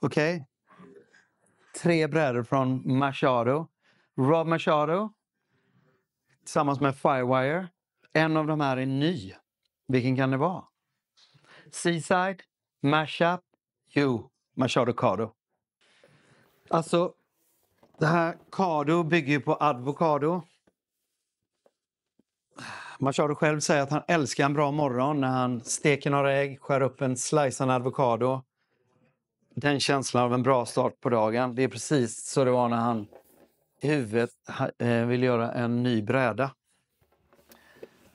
Okej. Okay. Tre brädor från Machado. Rob Machado tillsammans med Firewire. En av de här är ny. Vilken kan det vara? Seaside, Mashup, Jo, Machado Cado. Alltså, det här Cado bygger ju på Advocado. Machado själv säger att han älskar en bra morgon när han steker några ägg, skär upp en slicead avokado den känslan av en bra start på dagen. Det är precis så det var när han i huvudet eh, vill göra en ny bräda.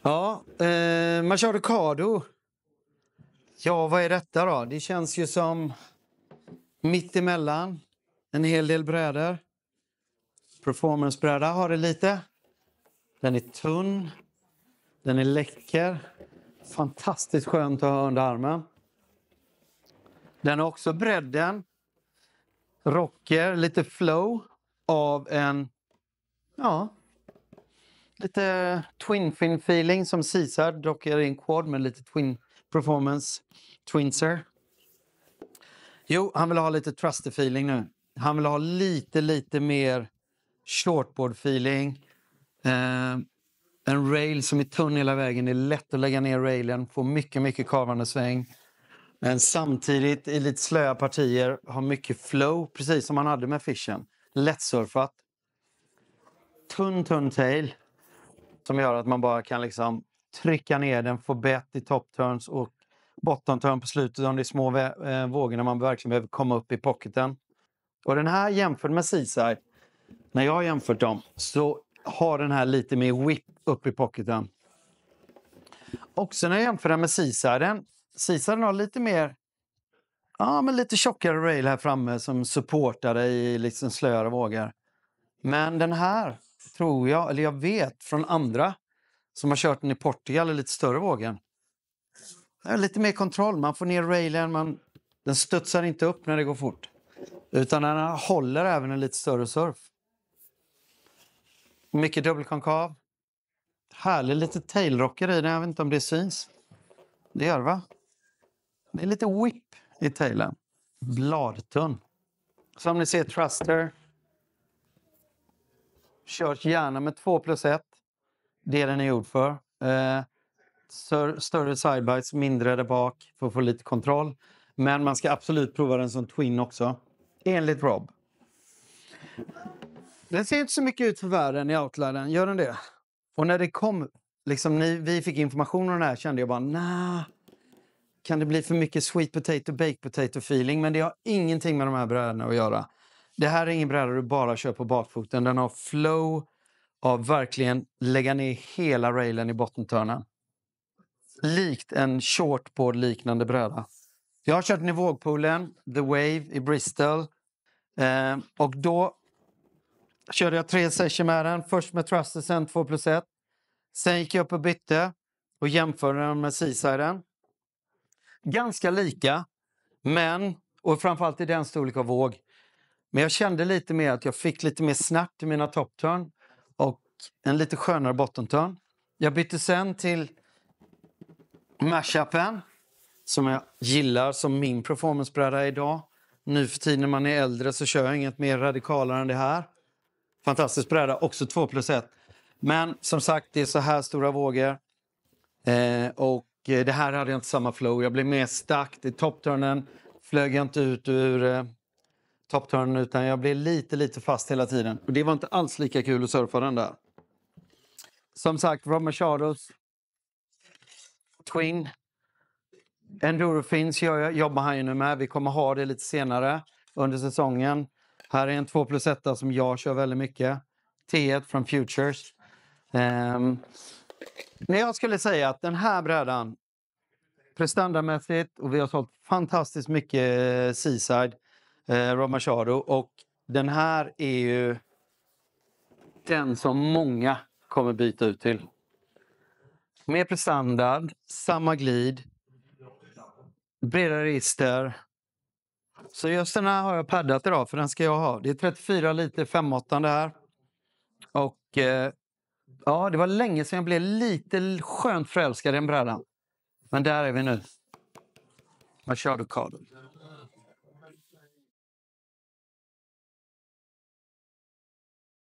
Ja, eh, Machado Cado. Ja, vad är detta då? Det känns ju som mitt emellan. En hel del brädor. Performancebräda har det lite. Den är tunn. Den är läcker. Fantastiskt skönt att ha under armen. Den har också bredden, rocker, lite flow av en... Ja, lite twin fin feeling som Caesar, dock är det en quad med lite twin performance, twinser. Jo, han vill ha lite trusty feeling nu. Han vill ha lite, lite mer shortboard feeling. Eh, en rail som är tunn hela vägen. Det är lätt att lägga ner railen, får mycket, mycket kavande sväng. Men samtidigt i lite slöa partier, har mycket flow, precis som man hade med Fishen. Lättsurfat. Tunn, tunn tail som gör att man bara kan liksom trycka ner den, få bett i top turns och bottom turn på slutet om det är små eh, vågor när man verkligen behöver komma upp i pocketen. Och den här jämfört med Seaside, när jag har jämfört dem, så har den här lite mer whip upp i pocketen. Också när jag jämför den med Seasiden Cisaden har lite mer ja, men lite tjockare rail här framme som supportar dig i liksom slöare vågor. Men den här tror jag, eller jag vet från andra som har kört den i Portugal i lite större vågen. Lite mer kontroll, man får ner railen, man, den studsar inte upp när det går fort. Utan den håller även en lite större surf. Mycket dubbelkonkav. Härlig lite tailrocker i den, jag vet inte om det syns. Det gör det va? Det är lite whip i tailen. Bladtunn. Som ni ser, Truster Körs gärna med 2 plus 1. Det den är gjord för. Eh, större sidebites, mindre där bak för att få lite kontroll. Men man ska absolut prova den som twin också, enligt Rob. Den ser inte så mycket ut för världen i Outlieren, gör den det? Och när det kom, liksom, ni, vi fick information om den här kände jag bara nah, kan det bli för mycket sweet potato, baked potato feeling. Men det har ingenting med de här brädorna att göra. Det här är ingen bräda du bara kör på bakfoten. Den har flow av verkligen lägga ner hela railen i bottentörnen. Likt en shortboard liknande bräda. Jag har kört den i vågpoolen, The Wave i Bristol. Eh, och då körde jag tre session med den. Först med Truster, sen 2 plus 1. Sen gick jag upp och bytte och jämförde den med Seasiden ganska lika, men, och framförallt i den storlek av våg. Men jag kände lite mer att jag fick lite mer snärt i mina toppturn och en lite skönare bottenturn. Jag bytte sen till mashupen som jag gillar som min performancebräda idag. Nu för tiden när man är äldre så kör jag inget mer radikalare än det här. Fantastisk bräda, också 2 plus 1. Men som sagt, det är så här stora vågor. Eh, och Eh, det här hade jag inte samma flow. Jag blev mer stack. I toppturnen. flög jag inte ut ur eh, topturnen utan jag blev lite, lite fast hela tiden. Och det var inte alls lika kul att surfa den där. Som sagt, Rob Machados Twin. Endorofins jag, jobbar han ju nu med. Vi kommer ha det lite senare under säsongen. Här är en 2 plus 1 som jag kör väldigt mycket. T1 från Futures. Um, när jag skulle säga att den här brädan, prestandamässigt, och vi har sålt fantastiskt mycket eh, Seaside, eh, Rob Machado, och den här är ju den som många kommer byta ut till. Mer prestandard, samma glid, bredare register. Så just den här har jag paddat idag för den ska jag ha. Det är 34 liter 5.8 det här. Och eh, Ja, det var länge sedan jag blev lite skönt förälskad i en bräda. Men där är vi nu. machado kör